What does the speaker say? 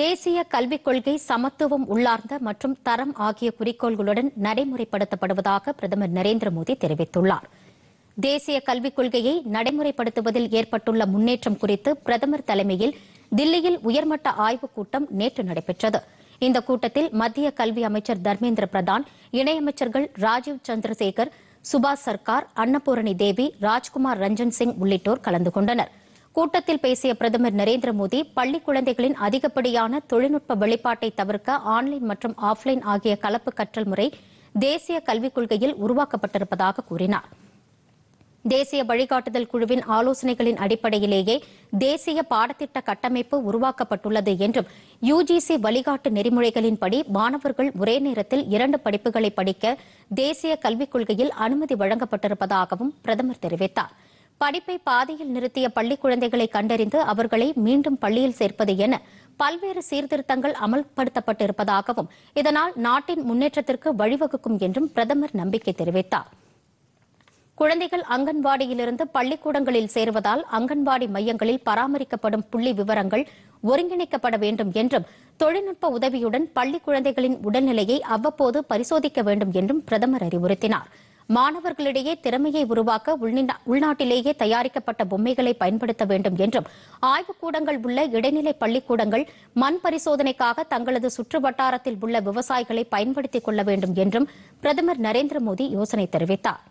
தேசிய கல்விக் கொள்கை சமத்துவம் உள்ளார்ந்த மற்றும் தரம் ஆகிய குறிக்கோள்களுடன் நடைமுறைப்படுத்தப்படுவதாக பிரதமர் நரேந்திர மோடி தெரிவித்துள்ளார் தேசிய கல்விக் கொள்கையை நடைமுறைப்படுத்துவதில் ஏற்பட்டுள்ள முன்னேற்றம் குறித்து பிரதமர் தலைமையில் தில்லியில் உயர்மட்ட ஆய்வுக் கூட்டம் நேற்று நடைபெற்றது இந்த கூட்டத்தில் மத்திய கல்வி அமைச்சர் தர்மேந்திர பிரதான் இணையமைச்சர்கள் ராஜீவ் சந்திரசேகர் சுபாஷ் சர்க்கார் அன்னபூரணி தேவி ராஜ்குமார் ரஞ்சன் சிங் உள்ளிட்டோர் கலந்து கொண்டனா் கூட்டத்தில் பேசிய பிரதமர் நரேந்திர மோடி பள்ளி குழந்தைகளின் அதிகப்படியான தொழில்நுட்ப வெளிப்பாட்டை தவிர்க்க ஆன்லைன் மற்றும் ஆஃப்லைன் ஆகிய கலப்பு கற்றல் முறை தேசிய கல்விக் கொள்கையில் உருவாக்கப்பட்டிருப்பதாக கூறினார் தேசிய வழிகாட்டுதல் குழுவின் ஆலோசனைகளின் அடிப்படையிலேயே தேசிய பாடத்திட்ட கட்டமைப்பு உருவாக்கப்பட்டுள்ளது என்றும் யுஜிசி வழிகாட்டு நெறிமுறைகளின்படி மாணவர்கள் ஒரே நேரத்தில் இரண்டு படிப்புகளை படிக்க தேசிய கல்விக் கொள்கையில் அனுமதி வழங்கப்பட்டிருப்பதாகவும் பிரதமர் தெரிவித்தாா் படிப்பை பாதையில் நிறுத்திய பள்ளி குழந்தைகளை கண்டறிந்து அவர்களை மீண்டும் பள்ளியில் சேர்ப்பது என பல்வேறு சீர்திருத்தங்கள் அமல்படுத்தப்பட்டிருப்பதாகவும் இதனால் நாட்டின் முன்னேற்றத்திற்கு வழிவகுக்கும் என்றும் பிரதமர் நம்பிக்கை தெரிவித்தார் குழந்தைகள் அங்கன்வாடியிலிருந்து பள்ளிக்கூடங்களில் சேருவதால் அங்கன்வாடி மையங்களில் பராமரிக்கப்படும் புள்ளி விவரங்கள் ஒருங்கிணைக்கப்பட வேண்டும் என்றும் தொழில்நுட்ப உதவியுடன் பள்ளி குழந்தைகளின் உடல்நிலையை அவ்வப்போது பரிசோதிக்க வேண்டும் என்றும் பிரதமர் அறிவுறுத்தினாா் மாணவர்களிடையே திறமையை உருவாக்க உள்நாட்டிலேயே தயாரிக்கப்பட்ட பொம்மைகளை பயன்படுத்த வேண்டும் என்றும் கூடங்கள் உள்ள இடைநிலை பள்ளிக்கூடங்கள் மண் பரிசோதனைக்காக தங்களது சுற்று வட்டாரத்தில் உள்ள விவசாயிகளை பயன்படுத்திக் கொள்ள வேண்டும் என்றும் பிரதமர் நரேந்திர மோடி யோசனை தெரிவித்தார்